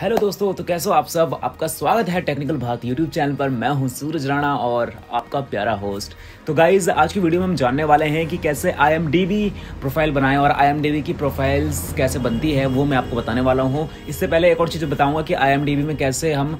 hello दोस्तों तो कैसे हो आप सब आपका स्वागत है टेक्निकल भारत यूट्यूब चैनल पर मैं हूं सूरज राणा और आपका प्यारा होस्ट तो गाइज आज की वीडियो में हम जानने वाले हैं कि कैसे आई प्रोफाइल बनाएं और आई की प्रोफाइल्स कैसे बनती है वो मैं आपको बताने वाला हूं इससे पहले एक और चीज़ बताऊंगा कि आई में कैसे हम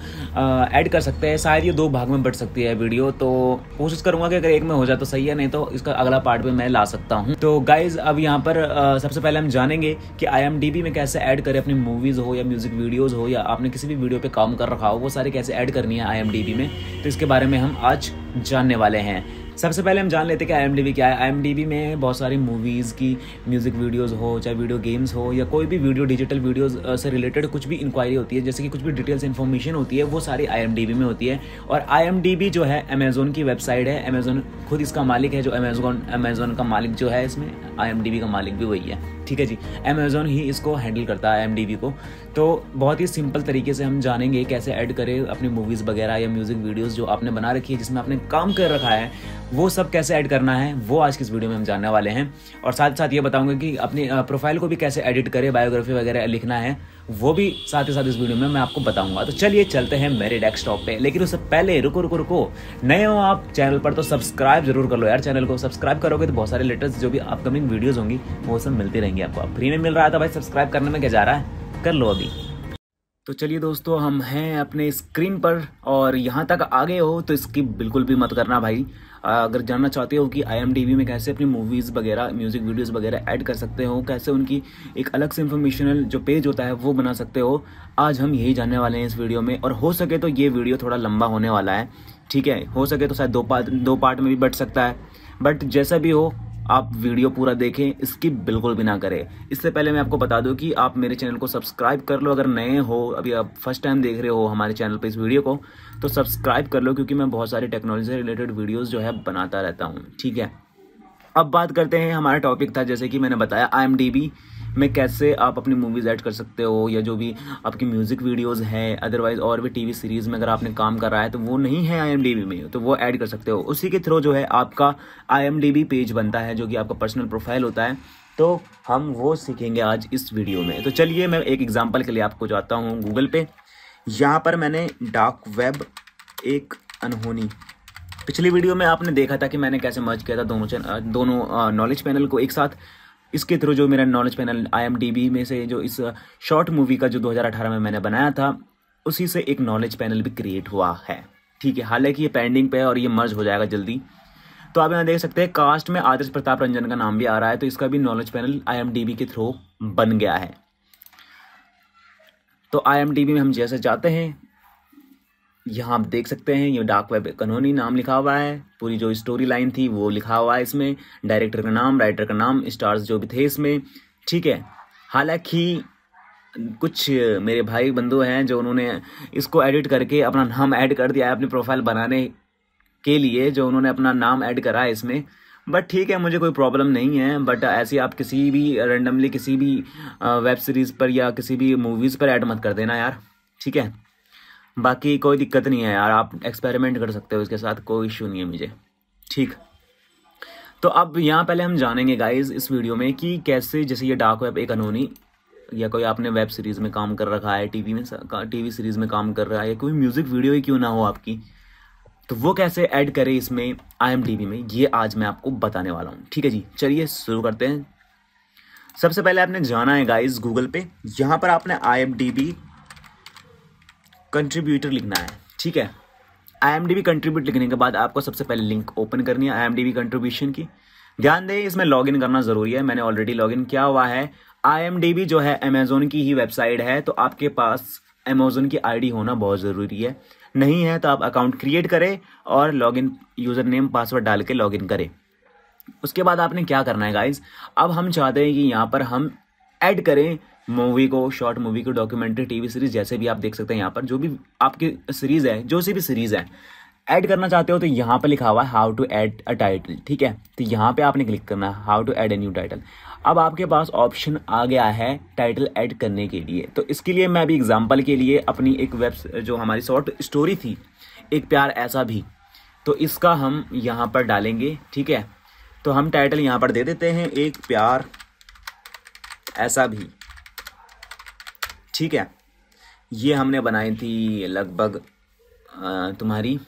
ऐड कर सकते हैं शायद ये दो भाग में बढ़ सकती है वीडियो तो कोशिश करूंगा कि अगर एक में हो जाए तो सही है नहीं तो इसका अगला पार्ट भी मैं ला सकता हूँ तो गाइज अब यहाँ पर सबसे पहले हम जानेंगे कि आई में कैसे ऐड करें अपनी मूवीज़ हो या म्यूज़िक वीडियोज़ हो या आपने किसी भी वीडियो पे काम कर रखा हो वो सारी कैसे ऐड करनी है आई में तो इसके बारे में हम आज जानने वाले हैं सबसे पहले हम जान लेते हैं कि आई क्या है आई में बहुत सारी मूवीज़ की म्यूज़िक वीडियोज़ हो चाहे वीडियो गेम्स हो या कोई भी वीडियो डिजिटल वीडियोज़ से रिलेटेड कुछ भी इंक्वायरी होती है जैसे कि कुछ भी डिटेल्स इन्फॉर्मेशन होती है वो सारी आई में होती है और आई जो है अमेज़ोन की वेबसाइट है अमेज़ोन खुद इसका मालिक है जो अमेज़ोन अमेज़ोन का मालिक जो है इसमें आई का मालिक भी वही है ठीक है जी अमेज़ोन ही इसको हैंडल करता है आई को तो बहुत ही सिंपल तरीके से हम जानेंगे कैसे ऐड करें अपनी मूवीज़ वगैरह या म्यूज़िक वीडियोज़ जो आपने बना रखी है जिसमें आपने काम कर रखा है वो सब कैसे ऐड करना है वो आज की इस वीडियो में हम जानने वाले हैं और साथ साथ ये बताऊंगा कि अपनी प्रोफाइल को भी कैसे एडिट करें बायोग्राफी वगैरह लिखना है वो भी साथ ही साथ इस वीडियो में मैं आपको बताऊंगा तो चलिए चलते हैं मेरे डेस्कटॉप पे लेकिन उससे पहले रुको रुको रुको नए हो आप चैनल पर तो सब्सक्राइब जरूर कर लो यार चैनल को सब्सक्राइब करोगे तो बहुत सारे लेटेस्ट जो भी अपकमिंग वीडियोज होंगी वो सब मिलती रहेंगी आपको फ्री में मिल रहा था भाई सब्सक्राइब करने में क्या जा रहा है कर लो अभी तो चलिए दोस्तों हम हैं अपने स्क्रीन पर और यहाँ तक आगे हो तो इसकी बिल्कुल भी मत करना भाई अगर जानना चाहते हो कि आई में कैसे अपनी मूवीज़ वगैरह म्यूज़िक वीडियोस वगैरह ऐड कर सकते हो कैसे उनकी एक अलग से इन्फॉर्मेशनल जो पेज होता है वो बना सकते हो आज हम यही जानने वाले हैं इस वीडियो में और हो सके तो ये वीडियो थोड़ा लंबा होने वाला है ठीक है हो सके तो शायद दो पार्ट दो पार्ट में भी बट सकता है बट जैसा भी हो आप वीडियो पूरा देखें स्किप बिल्कुल भी ना करें इससे पहले मैं आपको बता दूं कि आप मेरे चैनल को सब्सक्राइब कर लो अगर नए हो अभी आप फर्स्ट टाइम देख रहे हो हमारे चैनल पर इस वीडियो को तो सब्सक्राइब कर लो क्योंकि मैं बहुत सारी टेक्नोलॉजी से रिलेटेड वीडियोज़ जो है बनाता रहता हूँ ठीक है अब बात करते हैं हमारा टॉपिक था जैसे कि मैंने बताया आई में कैसे आप अपनी मूवीज़ ऐड कर सकते हो या जो भी आपकी म्यूज़िक वीडियोज़ है अदरवाइज़ और भी टीवी सीरीज़ में अगर आपने काम करा है तो वो नहीं है आई में तो वो ऐड कर सकते हो उसी के थ्रू जो है आपका आई पेज बनता है जो कि आपका पर्सनल प्रोफाइल होता है तो हम वो सीखेंगे आज इस वीडियो में तो चलिए मैं एक एग्जाम्पल के लिए आपको जाता हूँ गूगल पे यहाँ पर मैंने डार्क वेब एक अनहोनी पिछली वीडियो में आपने देखा था कि मैंने कैसे मर्ज किया था दोनों दोनों नॉलेज पैनल को एक साथ इसके थ्रू जो मेरा नॉलेज पैनल आई में से जो इस शॉर्ट uh, मूवी का जो 2018 में मैंने बनाया था उसी से एक नॉलेज पैनल भी क्रिएट हुआ है ठीक है हालांकि ये पेंडिंग पे है और ये मर्ज हो जाएगा जल्दी तो आप यहाँ देख सकते हैं कास्ट में आदर्श प्रताप रंजन का नाम भी आ रहा है तो इसका भी नॉलेज पैनल आई के थ्रू बन गया है तो आई में हम जैसे जाते हैं यहाँ आप देख सकते हैं ये डार्क वेब कन्होनी नाम लिखा हुआ है पूरी जो स्टोरी लाइन थी वो लिखा हुआ है इसमें डायरेक्टर का नाम राइटर का नाम स्टार्स जो भी थे इसमें ठीक है हालांकि कुछ मेरे भाई बंधु हैं जो उन्होंने इसको एडिट करके अपना नाम ऐड कर दिया है अपनी प्रोफाइल बनाने के लिए जो उन्होंने अपना नाम ऐड करा है इसमें बट ठीक है मुझे कोई प्रॉब्लम नहीं है बट ऐसे आप किसी भी रेंडमली किसी भी वेब सीरीज़ पर या किसी भी मूवीज़ पर ऐड मत कर देना यार ठीक है बाकी कोई दिक्कत नहीं है यार आप एक्सपेरिमेंट कर सकते हो इसके साथ कोई इशू नहीं है मुझे ठीक तो अब यहाँ पहले हम जानेंगे गाइज इस वीडियो में कि कैसे जैसे ये डार्क वेब एक अनोनी या कोई आपने वेब सीरीज़ में काम कर रखा है टीवी में टीवी सीरीज़ में काम कर रहा है या कोई म्यूज़िक वीडियो ही क्यों ना हो आपकी तो वो कैसे ऐड करें इसमें आई में ये आज मैं आपको बताने वाला हूँ ठीक है जी चलिए शुरू करते हैं सबसे पहले आपने जाना है गाइज गूगल पे यहाँ पर आपने आई कंट्रीब्यूटर लिखना है ठीक है I M D B contribute लिखने के बाद आपको सबसे पहले लिंक ओपन करनी है I M D B contribution की ध्यान दें इसमें इन करना ज़रूरी है मैंने ऑलरेडी इन किया हुआ है आई जो है अमेजोन की ही वेबसाइट है तो आपके पास अमेजोन की डी होना बहुत ज़रूरी है नहीं है तो आप अकाउंट क्रिएट करें और लॉगिन यूज़र नेम पासवर्ड डाल के लॉगिन करें उसके बाद आपने क्या करना है गाइज अब हम चाहते हैं कि यहाँ पर हम ऐड करें मूवी को शॉर्ट मूवी को डॉक्यूमेंट्री टीवी सीरीज जैसे भी आप देख सकते हैं यहाँ पर जो भी आपकी सीरीज है जो सी भी सीरीज है ऐड करना चाहते हो तो यहाँ पर लिखा हुआ है how to add a title ठीक है तो यहाँ पे आपने क्लिक करना है how to add a new title अब आपके पास ऑप्शन आ गया है टाइटल ऐड करने के लिए तो इसके लिए मैं अभी एग्जाम्पल के लिए अपनी एक वेब जो हमारी शॉर्ट स्टोरी थी एक प्यार ऐसा भी तो इसका हम यहाँ पर डालेंगे ठीक है तो हम टाइटल यहाँ पर दे देते हैं एक प्यार ऐसा भी ठीक है ये हमने बनाई थी लगभग तुम्हारी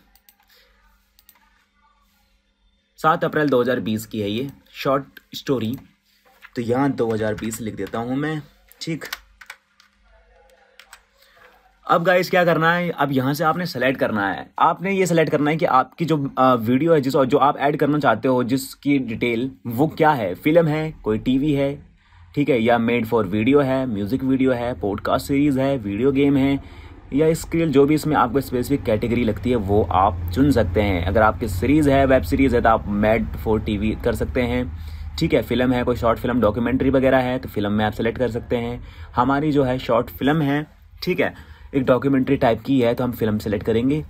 सात अप्रैल 2020 की है ये शॉर्ट स्टोरी तो यहाँ 2020 लिख देता हूँ मैं ठीक अब गाइस क्या करना है अब यहाँ से आपने सेलेक्ट करना है आपने ये सेलेक्ट करना है कि आपकी जो वीडियो है जिस और जो आप ऐड करना चाहते हो जिसकी डिटेल वो क्या है फिल्म है कोई टीवी है ठीक है या मेड फॉर वीडियो है म्यूज़िक वीडियो है पॉडकास्ट सीरीज़ है वीडियो गेम है या स्क्रील जो भी इसमें आपको स्पेसिफिक कैटेगरी लगती है वो आप चुन सकते हैं अगर आपकी सीरीज़ है वेब सीरीज़ है तो आप मेड फॉर टीवी कर सकते हैं ठीक है फिल्म है कोई शॉर्ट फिल्म डॉक्यूमेंट्री वगैरह है तो फिल्म में आप सेलेक्ट कर सकते हैं हमारी जो है शॉर्ट फिल्म है ठीक है एक डॉक्यूमेंट्री टाइप की है तो हम फिल्म सेलेक्ट करेंगे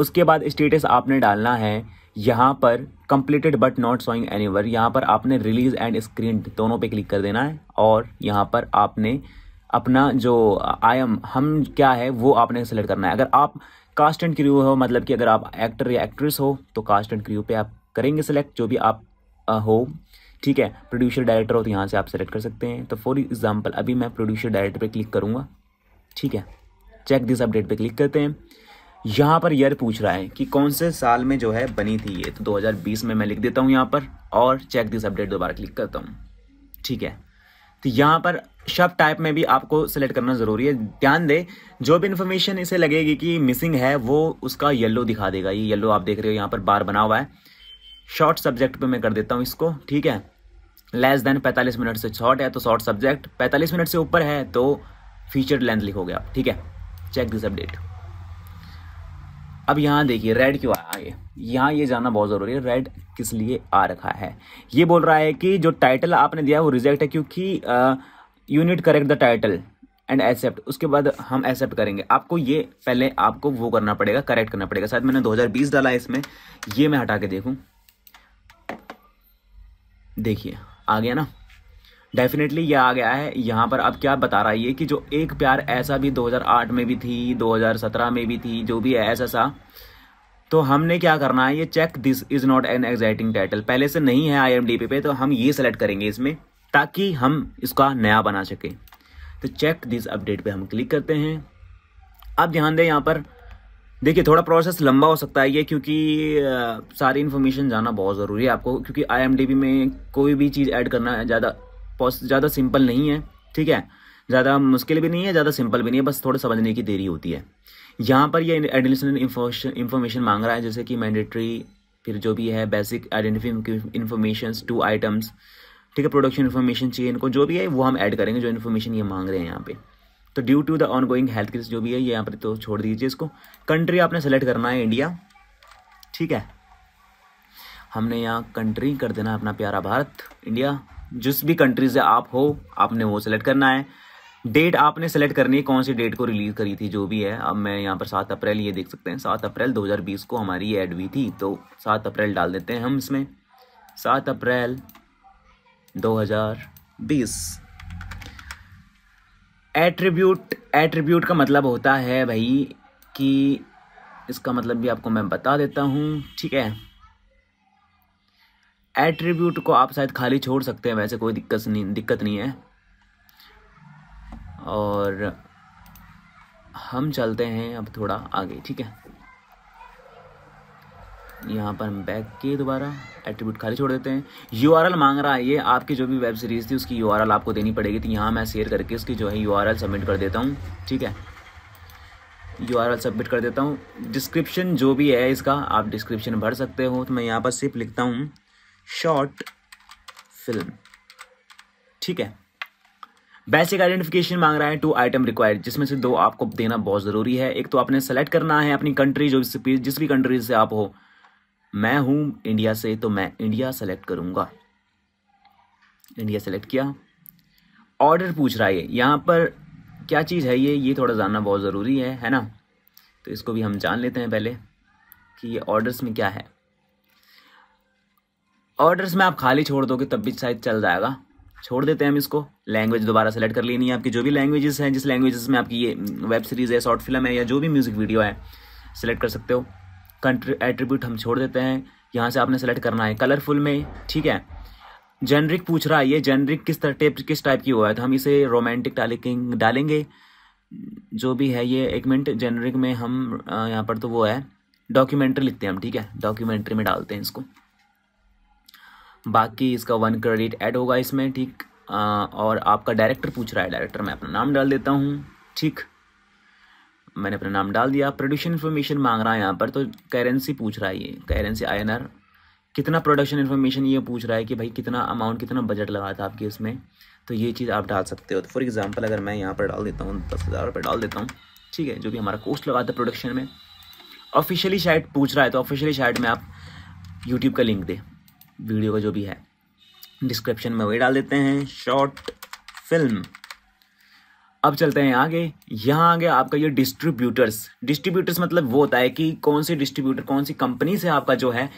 उसके बाद स्टेटस आपने डालना है यहाँ पर completed but not any anywhere यहाँ पर आपने रिलीज एंड स्क्रीन दोनों पे क्लिक कर देना है और यहाँ पर आपने अपना जो आई uh, एम हम क्या है वो आपने सेलेक्ट करना है अगर आप कास्ट एंड क्रियो हो मतलब कि अगर आप एक्टर या एक्ट्रेस हो तो कास्ट एंड क्रियो पे आप करेंगे सेलेक्ट जो भी आप uh, हो ठीक है प्रोड्यूसर डायरेक्टर हो तो यहाँ से आप सेलेक्ट कर सकते हैं तो फॉर एग्जाम्पल अभी मैं प्रोड्यूसर डायरेक्टर पर क्लिक करूँगा ठीक है चेक दिस अपडेट पर क्लिक करते हैं यहाँ पर यर पूछ रहा है कि कौन से साल में जो है बनी थी ये तो 2020 में मैं लिख देता हूँ यहाँ पर और चेक दिस अपडेट दोबारा क्लिक करता हूँ ठीक है तो यहाँ पर शब्द टाइप में भी आपको सेलेक्ट करना ज़रूरी है ध्यान दे जो भी इन्फॉर्मेशन इसे लगेगी कि मिसिंग है वो उसका येल्लो दिखा देगा ये येल्लो आप देख रहे हो यहाँ पर बार बना हुआ है शॉर्ट सब्जेक्ट पर मैं कर देता हूँ इसको ठीक है लेस देन पैंतालीस मिनट से शॉर्ट है तो शॉर्ट सब्जेक्ट पैंतालीस मिनट से ऊपर है तो फीचर लेंथ लिखोगे आप ठीक है चेक दिस अपडेट अब यहाँ देखिए रेड क्यों आया आगे यहाँ ये जानना बहुत ज़रूरी है रेड किस लिए आ रखा है ये बोल रहा है कि जो टाइटल आपने दिया वो रिजेक्ट है क्योंकि unit correct the title and accept उसके बाद हम एक्सेप्ट करेंगे आपको ये पहले आपको वो करना पड़ेगा करेक्ट करना पड़ेगा शायद मैंने 2020 डाला है इसमें ये मैं हटा के देखूँ देखिए आ गया ना डेफिनेटली ये आ गया है यहाँ पर अब क्या बता रहा है ये कि जो एक प्यार ऐसा भी 2008 में भी थी 2017 में भी थी जो भी है ऐसा सा तो हमने क्या करना है ये check this is not an existing title पहले से नहीं है आई पे तो हम ये सेलेक्ट करेंगे इसमें ताकि हम इसका नया बना सकें तो चेक दिस अपडेट पे हम क्लिक करते हैं अब ध्यान दें यहाँ पर देखिए थोड़ा प्रोसेस लंबा हो सकता है ये क्योंकि सारी इन्फॉर्मेशन जाना बहुत ज़रूरी है आपको क्योंकि आई में कोई भी चीज़ ऐड करना ज़्यादा ज़्यादा सिंपल नहीं है ठीक है ज़्यादा मुश्किल भी नहीं है ज़्यादा सिंपल भी नहीं है बस थोड़ा समझने की देरी होती है यहाँ पर ये एडिशनल इन्फॉर्मेशन मांग रहा है जैसे कि मैंडेटरी फिर जो भी है basic identify information two items ठीक है प्रोडक्शन इन्फॉर्मेशन चाहिए इनको जो भी है वो हम ऐड करेंगे जो इन्फॉर्मेशन ये मांग रहे हैं यहाँ पे तो due to the ongoing health case जो भी है ये यहाँ पर तो छोड़ दीजिए इसको कंट्री आपने सेलेक्ट करना है इंडिया ठीक है हमने यहाँ कंट्री कर देना अपना प्यारा भारत इंडिया जिस भी कंट्री से आप हो आपने वो सिलेक्ट करना है डेट आपने सेलेक्ट करनी है कौन सी डेट को रिलीज़ करी थी जो भी है अब मैं यहाँ पर सात अप्रैल ये देख सकते हैं सात अप्रैल 2020 को हमारी ऐड हुई थी तो सात अप्रैल डाल देते हैं हम इसमें सात अप्रैल 2020 एट्रीब्यूट एट्रीब्यूट का मतलब होता है भाई कि इसका मतलब भी आपको मैं बता देता हूँ ठीक है एट्रीब्यूट को आप शायद खाली छोड़ सकते हैं वैसे कोई दिक्कत नहीं दिक्कत नहीं है और हम चलते हैं अब थोड़ा आगे ठीक है यहाँ पर हम बैक के दोबारा एट्रीब्यूट खाली छोड़ देते हैं यू मांग रहा है ये आपकी जो भी वेब सीरीज़ थी उसकी यू आपको देनी पड़ेगी तो यहाँ मैं शेयर करके उसकी जो है यू सबमिट कर देता हूँ ठीक है यू सबमिट कर देता हूँ डिस्क्रिप्शन जो भी है इसका आप डिस्क्रिप्शन भर सकते हो तो मैं यहाँ पर सिर्फ लिखता हूँ शॉर्ट फिल्म ठीक है बेसिक आइडेंटिफिकेशन मांग रहा है टू आइटम रिक्वायर्ड जिसमें से दो आपको देना बहुत ज़रूरी है एक तो आपने सेलेक्ट करना है अपनी कंट्री जो जिस भी कंट्री से आप हो मैं हूँ इंडिया से तो मैं इंडिया सेलेक्ट करूँगा इंडिया सेलेक्ट किया ऑर्डर पूछ रहा है ये यहाँ पर क्या चीज़ है ये ये थोड़ा जानना बहुत ज़रूरी है है ना तो इसको भी हम जान लेते हैं पहले कि ये ऑर्डर्स में क्या है ऑर्डर्स में आप खाली छोड़ दोगे तब भी शायद चल जाएगा छोड़ देते हैं हम इसको लैंग्वेज दोबारा सेलेक्ट कर लेनी है आपकी जो भी लैंग्वेजेस हैं जिस लैंग्वेजेस में आपकी ये वेब सीरीज़ है शॉर्ट फिल्म है या जो भी म्यूज़िक वीडियो है सेलेक्ट कर सकते हो कंट्री एट्रीब्यूट हम छोड़ देते हैं यहाँ से आपने सेलेक्ट करना है कलरफुल में ठीक है जेनरिक पूछ रहा है ये जेनरिक किस तरह टेप किस टाइप की हुआ है तो हम इसे रोमांटिक टालिकिंग डालेंगे जो भी है ये एक मिनट जेनरिक में हम यहाँ पर तो वो है डॉक्यूमेंट्री लिखते हैं हम ठीक है डॉक्यूमेंट्री में डालते हैं इसको बाकी इसका वन क्रेडिट ऐड होगा इसमें ठीक और आपका डायरेक्टर पूछ रहा है डायरेक्टर मैं अपना नाम डाल देता हूँ ठीक मैंने अपना नाम डाल दिया प्रोडक्शन इन्फॉर्मेशन मांग रहा है यहाँ पर तो करेंसी पूछ रहा है ये करेंसी आई कितना प्रोडक्शन इन्फॉर्मेशन ये पूछ रहा है कि भाई कितना अमाउंट कितना बजट लगा था आपके इसमें तो ये चीज़ आप डाल सकते हो तो फॉर एग्जांपल अगर मैं यहाँ पर डाल देता हूँ दस हज़ार रुपये डाल देता हूँ ठीक है जो कि हमारा कोस्ट लगा था प्रोडक्शन में ऑफिशियली शायद पूछ रहा है तो ऑफिशियली शायद में आप यूट्यूब का लिंक दें वीडियो का जो भी है डिस्क्रिप्शन में वही डाल देते हैं शॉर्ट फिल्म अब चलते हैं आगे यहाँ आगे आपका ये डिस्ट्रीब्यूटर्स डिस्ट्रीब्यूटर्स मतलब वो होता है कि कौन से डिस्ट्रीब्यूटर कौन सी कंपनी से आपका जो है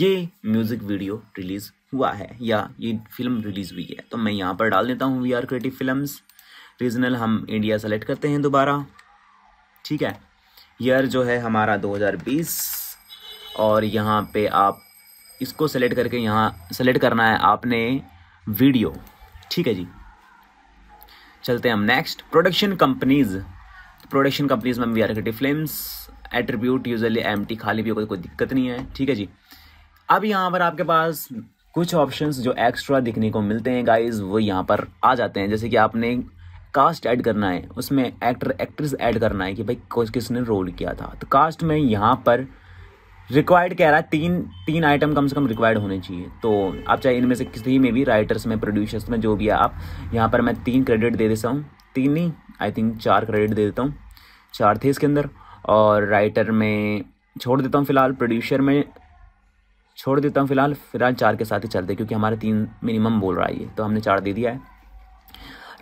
ये म्यूजिक वीडियो रिलीज हुआ है या ये फिल्म रिलीज हुई है तो मैं यहाँ पर डाल देता हूँ we are creative film regional हम इंडिया सेलेक्ट करते हैं दोबारा ठीक है यर जो है हमारा 2020 और यहाँ पे आप इसको सेलेक्ट करके यहाँ सेलेक्ट करना है आपने वीडियो ठीक है जी चलते हैं हम next production companies production companies में we are creative films attribute usually um खाली भी होगा कोई दिक्कत नहीं है ठीक है जी अब यहाँ पर आपके पास कुछ ऑप्शंस जो एक्स्ट्रा दिखने को मिलते हैं गाइस वो यहाँ पर आ जाते हैं जैसे कि आपने कास्ट ऐड करना है उसमें एक्टर एक्ट्रेस ऐड करना है कि भाई किसने रोल किया था तो कास्ट में यहाँ पर रिक्वायर्ड कह रहा है तीन तीन आइटम कम से कम रिक्वायर्ड होने चाहिए तो आप चाहे इनमें से किसी में भी राइटर्स में प्रोड्यूसर्स में जो भी है आप यहाँ पर मैं तीन क्रेडिट दे देता हूँ तीन नहीं आई थिंक चार क्रेडिट दे देता हूँ चार थे इसके अंदर और राइटर में छोड़ देता हूँ फिलहाल प्रोड्यूसर में छोड़ देता हूँ फिलहाल फिलहाल चार के साथ ही चलते क्योंकि हमारे तीन मिनिमम बोल रहा है ये तो हमने चार दे दिया है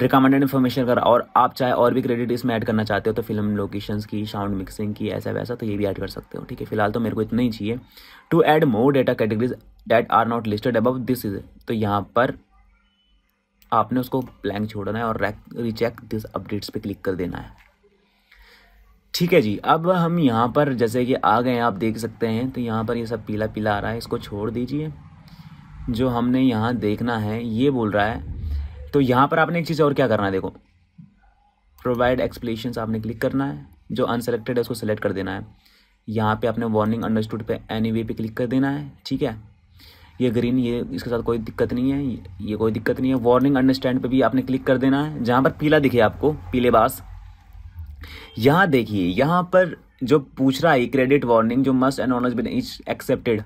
रिकमेंडेड इन्फॉर्मेशन कर और आप चाहे और भी क्रेडिट इसमें ऐड करना चाहते हो तो फिल्म लोकेशंस की साउंड मिक्सिंग की ऐसा वैसा तो ये भी ऐड कर सकते हो ठीक है फिलहाल तो मेरे को इतना ही चाहिए to add more data categories that are not listed above this is तो यहाँ पर आपने उसको ब्लैंक छोड़ना है और रिचेक दिस अपडेट्स पर क्लिक कर देना है ठीक है जी अब हम यहाँ पर जैसे कि आ गए आप देख सकते हैं तो यहाँ पर ये यह सब पीला पीला आ रहा है इसको छोड़ दीजिए जो हमने यहाँ देखना है ये बोल रहा है तो यहाँ पर आपने एक चीज़ और क्या करना है देखो प्रोवाइड एक्सप्लेन आपने क्लिक करना है जो अनसेलेक्टेड है उसको सेलेक्ट कर देना है यहाँ पे आपने वार्निंग अंडरस्टूड पे एनी वे पे क्लिक कर देना है ठीक है ये ग्रीन ये इसके साथ कोई दिक्कत नहीं है ये कोई दिक्कत नहीं है वार्निंग अंडरस्टैंड पे भी आपने क्लिक कर देना है जहाँ पर पीला दिखे आपको पीले बास यहाँ देखिए यहाँ पर जो पूछ रहा है क्रेडिट वार्निंग जो must and honours been is accepted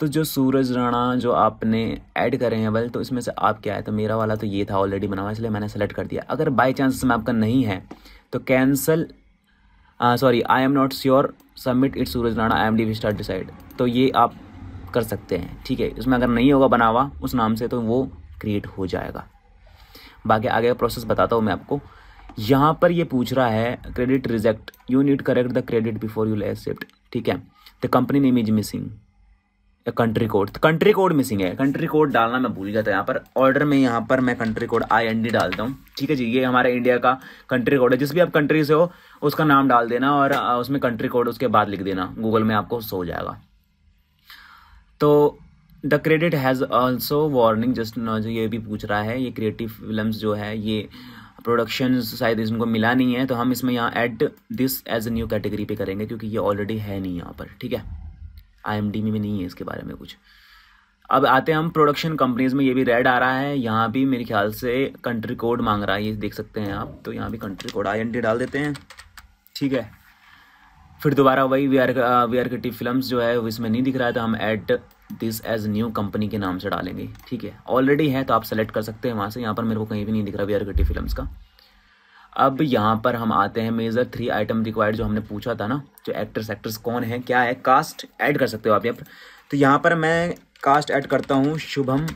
तो जो सूरज राणा जो आपने ऐड करे हैं बल तो इसमें से आप क्या है तो मेरा वाला तो ये था ऑलरेडी बना हुआ इसलिए मैंने सेलेक्ट कर दिया अगर बाई चांस इसमें आपका नहीं है तो cancel sorry I am not sure submit it Suraj Rana I M D start decide तो ये आप कर सकते हैं ठीक है इसमें अगर नहीं होगा बना हुआ उस नाम से तो वो क्रिएट हो जाएगा बाकी आगे का प्रोसेस बताता हूँ मैं आपको यहाँ पर ये पूछ रहा है credit reject you need correct the credit before you accept ठीक है the company name is missing country code country code missing है कंट्री कोड डालना मैं भूल गया था यहाँ पर ऑर्डर में यहाँ पर मैं country code I N D डालता हूँ ठीक है जी ये हमारे इंडिया का कंट्री कोड है जिस भी आप कंट्री से हो उसका नाम डाल देना और उसमें कंट्री कोड उसके बाद लिख देना गूगल में आपको सो जाएगा तो the credit has also warning just जो ये भी पूछ रहा है ये क्रिएटिव फिल्म जो है ये प्रोडक्शन शायद इनको मिला नहीं है तो हम इसमें यहाँ add this as a new category पे करेंगे क्योंकि ये ऑलरेडी है नहीं यहाँ पर ठीक है आई में नहीं है इसके बारे में कुछ अब आते हैं हम प्रोडक्शन कंपनीज में ये भी रेड आ रहा है यहाँ भी मेरे ख्याल से कंट्री कोड मांग रहा है ये देख सकते हैं आप तो यहाँ भी कंट्री कोड आई डाल देते हैं ठीक है फिर दोबारा वही वी आर वी आर की फिल्म जो है वो इसमें नहीं दिख रहा है तो हम add this as new company के नाम से डालेंगे ठीक है ऑलरेडी है तो आप सेलेक्ट कर सकते हैं वहाँ से यहाँ पर मेरे को कहीं भी नहीं दिख रहा वी आर की फिल्म का अब यहाँ पर हम आते हैं मेजर थ्री आइटम रिक्वायर्ड जो हमने पूछा था ना जो एक्टर्स एक्ट्रेस कौन है क्या है कास्ट ऐड कर सकते हो आप यहाँ पर तो यहाँ पर मैं कास्ट ऐड करता हूँ शुभम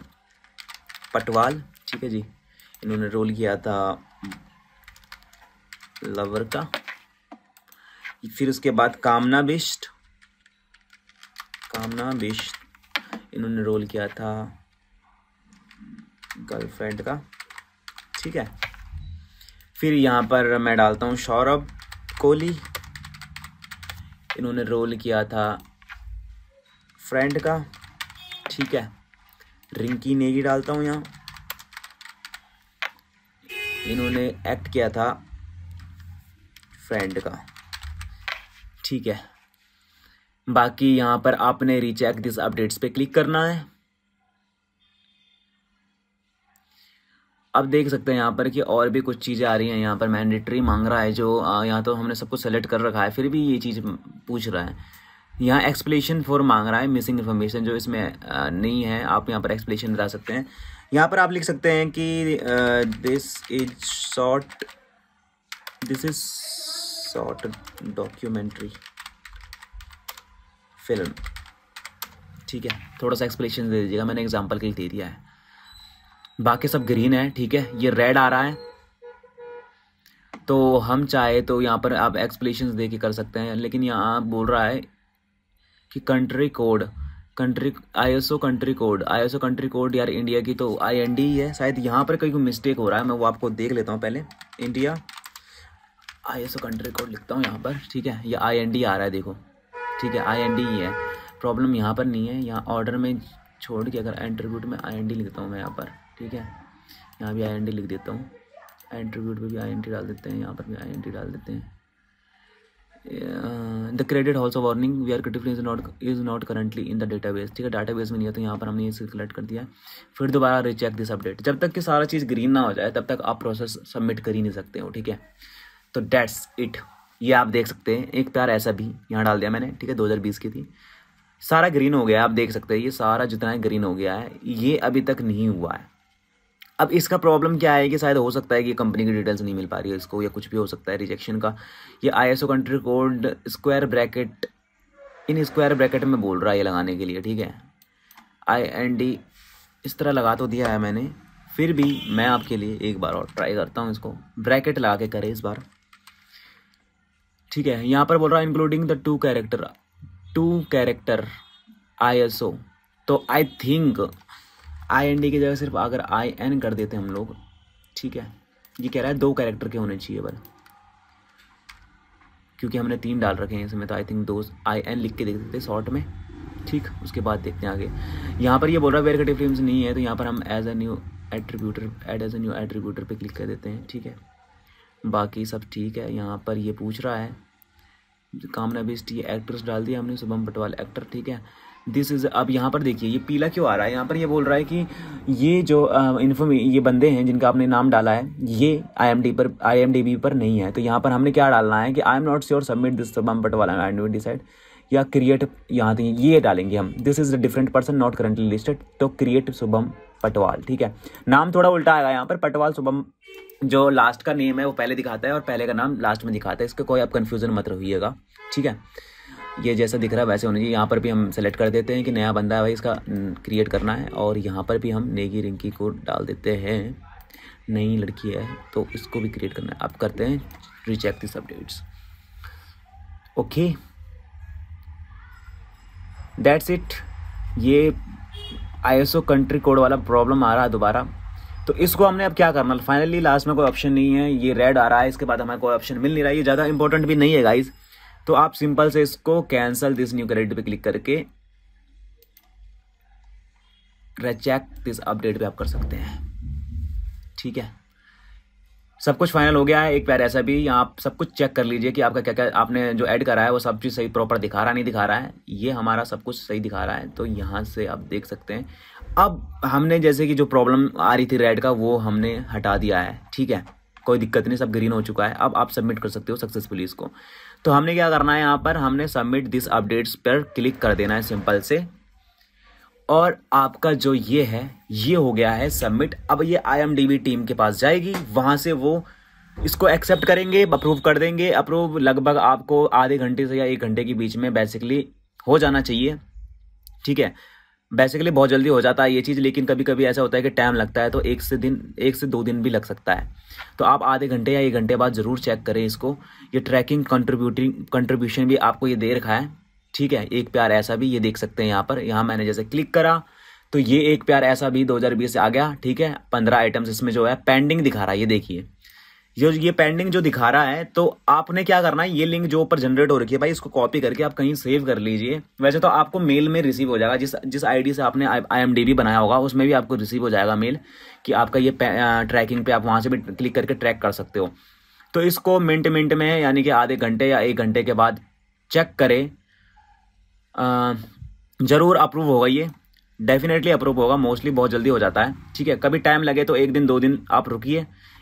पटवाल ठीक है जी इन्होंने रोल किया था लवर का फिर उसके बाद कामना बिष्ट कामना बिष्ट इन्होंने रोल किया था गर्लफ्रेंड का ठीक है फिर यहाँ पर मैं डालता हूँ सौरभ कोहली इन्होंने रोल किया था फ्रेंड का ठीक है रिंकी नेगी डालता हूँ यहाँ इन्होंने एक्ट किया था फ्रेंड का ठीक है बाकी यहाँ पर आपने रिचेक दिस अपडेट्स पे क्लिक करना है अब देख सकते हैं यहाँ पर कि और भी कुछ चीज़ें आ रही हैं यहाँ पर मैंडेटरी मांग रहा है जो यहाँ तो हमने सब कुछ सेलेक्ट कर रखा है फिर भी ये चीज़ पूछ रहा है यहाँ एक्सप्लेशन फॉर मांग रहा है मिसिंग इन्फॉर्मेशन जो इसमें नहीं है आप यहाँ पर एक्सप्लेशन बता सकते हैं यहाँ पर आप लिख सकते हैं कि this is short this is short documentary film ठीक है थोड़ा सा एक्सप्लेशन दे दीजिएगा मैंने एग्जाम्पल के लिए दे दिया है बाकी सब ग्रीन है ठीक है ये रेड आ रहा है तो हम चाहे तो यहाँ पर आप एक्सप्लेशन दे के कर सकते हैं लेकिन यहाँ बोल रहा है कि country code country ISO country code ISO country code यार इंडिया की तो आई एन डी है शायद यहाँ पर कहीं कोई मिस्टेक हो रहा है मैं वो आपको देख लेता हूँ पहले इंडिया आईएसओ कंट्री कोड लिखता हूँ यहाँ पर ठीक है ये आई एन डी आ रहा है देखो ठीक है आई एन डी ही है प्रॉब्लम यहाँ पर नहीं है यहाँ ऑर्डर में छोड़ के अगर एंट्रीब्यूट में आई एन डी लिखता हूँ मैं यहाँ पर ठीक है यहाँ भी आई लिख देता हूँ एंट्रीब्यूट पर भी आई डाल देते हैं यहाँ पर भी आई डाल देते हैं the credit holds of warning we are critically is not is not currently in the database ठीक है डाटा बेस में नहीं है तो यहाँ पर हमने इसे कलेक्ट कर दिया फिर दोबारा रिचेक दिस अपडेट जब तक कि सारा चीज़ ग्रीन ना हो जाए तब तक आप प्रोसेस सबमिट कर ही नहीं सकते हो ठीक है तो डेट्स इट ये आप देख सकते हैं एक प्यार ऐसा भी यहाँ डाल दिया मैंने ठीक है बीस की थी सारा ग्रीन हो गया आप देख सकते हैं ये सारा जितना है ग्रीन हो गया है ये अभी तक नहीं हुआ है अब इसका प्रॉब्लम क्या है कि शायद हो सकता है कि कंपनी की डिटेल्स नहीं मिल पा रही है इसको या कुछ भी हो सकता है रिजेक्शन का ये oh country code square bracket in square bracket में बोल रहा है ये लगाने के लिए ठीक है आई एन डी इस तरह लगा तो दिया है मैंने फिर भी मैं आपके लिए एक बार और ट्राई करता हूँ इसको ब्रैकेट लगा के करें इस बार ठीक है यहाँ पर बोल रहा है including the two character two character I S O तो I think I N D की जगह सिर्फ अगर आई एन कर देते हम लोग ठीक है ये कह रहा है दो कैरेक्टर के होने चाहिए बस क्योंकि हमने तीन डाल रखे हैं इसमें तो आई थिंक दो आई एन लिख के देख देते शॉर्ट में ठीक उसके बाद देखते हैं आगे यहाँ पर ये यह बोल रहा है वेरिकेटिव फ्रेम्स नहीं है तो यहाँ पर हम as a new attributor add as a new attributor पे क्लिक कर देते हैं ठीक है बाकी सब ठीक है यहाँ पर ये यह पूछ रहा है कामना बेस्ट ये एक्ट्रेस डाल दिया हमने शुभम पटवाल एक्टर ठीक है दिस इज़ अब यहाँ पर देखिए ये पीला क्यों आ रहा है यहाँ पर ये बोल रहा है कि ये जो इन्फॉर्मे ये बंदे हैं जिनका आपने नाम डाला है ये आई पर आई पर नहीं है तो यहाँ पर हमने क्या डालना है कि I am not sure submit this तमाम पट वाला आई डिसाइड या क्रिएट यहाँ तक तो ये डालेंगे हम this is a different person not currently listed तो क्रिएट शुभम पटवाल ठीक है नाम थोड़ा उल्टा आएगा यहाँ पर पटवाल शुभम जो लास्ट का नेम है वो पहले दिखाता है और पहले का नाम लास्ट में दिखाता है इसका कोई आप कन्फ्यूज़न मत रहिएगा ठीक है ये जैसा दिख रहा है वैसे होना चाहिए यहाँ पर भी हम सेलेक्ट कर देते हैं कि नया बंदा है भाई इसका क्रिएट करना है और यहाँ पर भी हम नेगी रिंकी को डाल देते हैं नई लड़की है तो इसको भी क्रिएट करना है आप करते हैं recheck this updates okay that's it ये आईएसओ कंट्री कोड वाला प्रॉब्लम आ रहा है दोबारा तो इसको हमने अब क्या करना फाइनली लास्ट में कोई ऑप्शन नहीं है ये रेड आ रहा है इसके बाद हमें कोई ऑप्शन मिल नहीं रहा है ये ज़्यादा इंपॉर्टेंट भी नहीं है गाइज़ तो आप सिंपल से इसको कैंसल दिस न्यू क्रेडिट पे क्लिक करके रेचेक दिस अपडेट पे आप कर सकते हैं ठीक है सब कुछ फाइनल हो गया है एक पैर ऐसा भी आप सब कुछ चेक कर लीजिए कि आपका क्या क्या आपने जो ऐड करा है वो सब चीज़ सही प्रॉपर दिखा रहा नहीं दिखा रहा है ये हमारा सब कुछ सही दिखा रहा है तो यहाँ से आप देख सकते हैं अब हमने जैसे कि जो प्रॉब्लम आ रही थी रेड का वो हमने हटा दिया है ठीक है कोई दिक्कत नहीं सब ग्रीन हो चुका है अब आप सबमिट कर सकते हो सक्सेसफुली इसको तो हमने क्या करना है यहाँ पर हमने सबमिट दिस अपडेट्स पर क्लिक कर देना है सिंपल से और आपका जो ये है ये हो गया है सबमिट अब ये आई टीम के पास जाएगी वहाँ से वो इसको एक्सेप्ट करेंगे अप्रूव कर देंगे अप्रूव लगभग आपको आधे घंटे से या एक घंटे के बीच में बेसिकली हो जाना चाहिए ठीक है बेसिकली बहुत जल्दी हो जाता है ये चीज़ लेकिन कभी कभी ऐसा होता है कि टाइम लगता है तो एक से दिन एक से दो दिन भी लग सकता है तो आप आधे घंटे या एक घंटे बाद ज़रूर चेक करें इसको ये ट्रैकिंग कंट्रीब्यूटिंग कंट्रीब्यूशन भी आपको ये दे रखा है ठीक है एक प्यार ऐसा भी ये देख सकते हैं यहाँ पर यहाँ मैंने जैसे क्लिक करा तो ये एक प्यार ऐसा भी दो से आ गया ठीक है पंद्रह आइटम्स इसमें जो है पेंडिंग दिखा रहा है ये देखिए ये ये पेंडिंग जो दिखा रहा है तो आपने क्या करना है ये लिंक जो ऊपर जनरेट हो रखी है भाई इसको कॉपी करके आप कहीं सेव कर लीजिए वैसे तो आपको मेल में रिसीव हो जाएगा जिस जिस आईडी से आपने आई बनाया होगा उसमें भी आपको रिसीव हो जाएगा मेल कि आपका ये ट्रैकिंग पे आप वहाँ से भी क्लिक करके ट्रैक कर सकते हो तो इसको मिनट मिनट में यानी कि आधे घंटे या एक घंटे के बाद चेक करें ज़रूर अप्रूव होगा ये डेफिनेटली अप्रूव होगा मोस्टली बहुत जल्दी हो जाता है ठीक है कभी टाइम लगे तो एक दिन दो दिन आप रुकी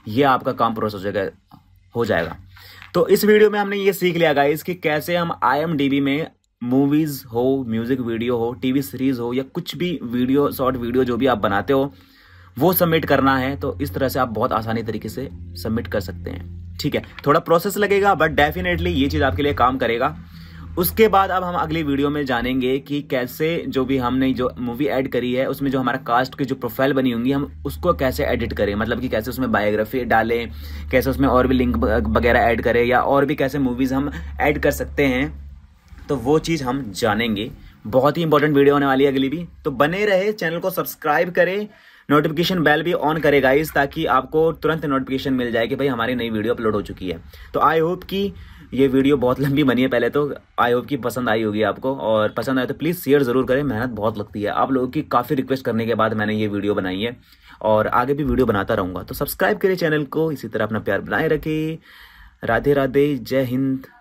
ये आपका काम प्रोसेस हो जाएगा हो जाएगा तो इस वीडियो में हमने ये सीख लिया गाइस कि कैसे हम आई में मूवीज़ हो म्यूज़िक वीडियो हो टीवी सीरीज़ हो या कुछ भी वीडियो शॉर्ट वीडियो जो भी आप बनाते हो वो सबमिट करना है तो इस तरह से आप बहुत आसानी तरीके से सबमिट कर सकते हैं ठीक है थोड़ा प्रोसेस लगेगा बट डेफिनेटली ये चीज़ आपके लिए काम करेगा उसके बाद अब हम अगली वीडियो में जानेंगे कि कैसे जो भी हमने जो मूवी ऐड करी है उसमें जो हमारा कास्ट की जो प्रोफाइल बनी होंगी हम उसको कैसे एडिट करें मतलब कि कैसे उसमें बायोग्राफी डालें कैसे उसमें और भी लिंक वगैरह ऐड करें या और भी कैसे मूवीज़ हम ऐड कर सकते हैं तो वो चीज़ हम जानेंगे बहुत ही इंपॉर्टेंट वीडियो होने वाली है अगली भी तो बने रहे चैनल को सब्सक्राइब करें नोटिफिकेशन बेल भी ऑन करें गाइस ताकि आपको तुरंत नोटिफिकेशन मिल जाए कि भाई हमारी नई वीडियो अपलोड हो चुकी है तो आई होप कि ये वीडियो बहुत लंबी बनी है पहले तो आई होप कि पसंद आई होगी आपको और पसंद आए तो प्लीज़ शेयर ज़रूर करें मेहनत बहुत लगती है आप लोगों की काफ़ी रिक्वेस्ट करने के बाद मैंने ये वीडियो बनाई है और आगे भी वीडियो बनाता रहूँगा तो सब्सक्राइब करें चैनल को इसी तरह अपना प्यार बनाए रखें राधे राधे जय हिंद